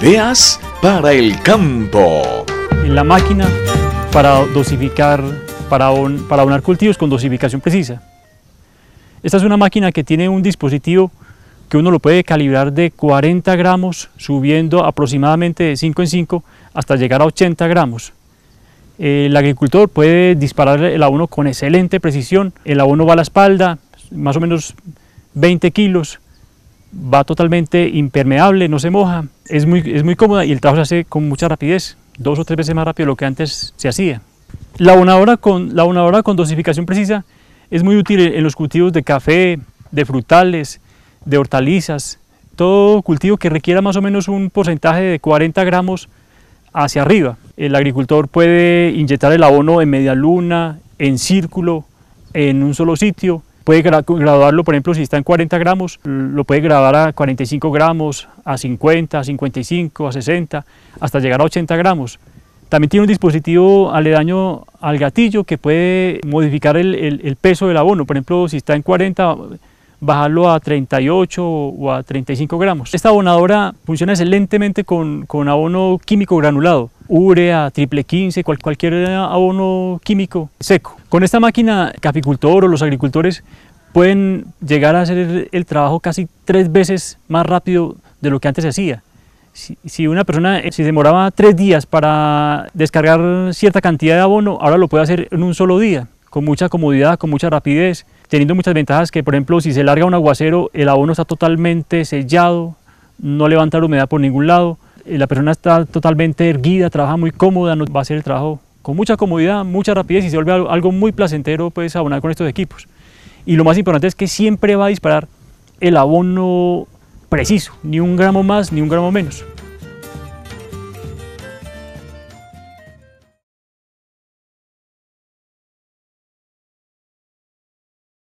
Ideas para el campo. la máquina para dosificar, para, para abonar cultivos con dosificación precisa. Esta es una máquina que tiene un dispositivo que uno lo puede calibrar de 40 gramos, subiendo aproximadamente de 5 en 5 hasta llegar a 80 gramos. El agricultor puede disparar el abono con excelente precisión, el abono va a la espalda, más o menos 20 kilos, va totalmente impermeable, no se moja, es muy, es muy cómoda y el trabajo se hace con mucha rapidez, dos o tres veces más rápido de lo que antes se hacía. La abonadora con, la abonadora con dosificación precisa es muy útil en los cultivos de café, de frutales, de hortalizas, todo cultivo que requiera más o menos un porcentaje de 40 gramos hacia arriba. El agricultor puede inyectar el abono en media luna, en círculo, en un solo sitio, puede graduarlo, por ejemplo, si está en 40 gramos, lo puede graduar a 45 gramos, a 50, a 55, a 60, hasta llegar a 80 gramos. También tiene un dispositivo aledaño al gatillo que puede modificar el, peso del abono. Por ejemplo, si está en 40, bajarlo a 38 o a 35 gramos. Esta abonadora funciona excelentemente con, abono químico granulado, urea, triple 15, cualquier abono químico seco. Con esta máquina, caficultor o los agricultores pueden llegar a hacer el trabajo casi tres veces más rápido de lo que antes se hacía. Si, una persona eh, si demoraba tres días para descargar cierta cantidad de abono, ahora lo puede hacer en un solo día, con mucha comodidad, con mucha rapidez, teniendo muchas ventajas que, por ejemplo, si se larga un aguacero, el abono está totalmente sellado, no levanta la humedad por ningún lado, eh, la persona está totalmente erguida, trabaja muy cómoda, no va a hacer el trabajo con mucha comodidad, mucha rapidez y se vuelve algo muy placentero pues abonar con estos equipos. Y lo más importante es que siempre va a disparar el abono preciso, ni un gramo más ni un gramo menos.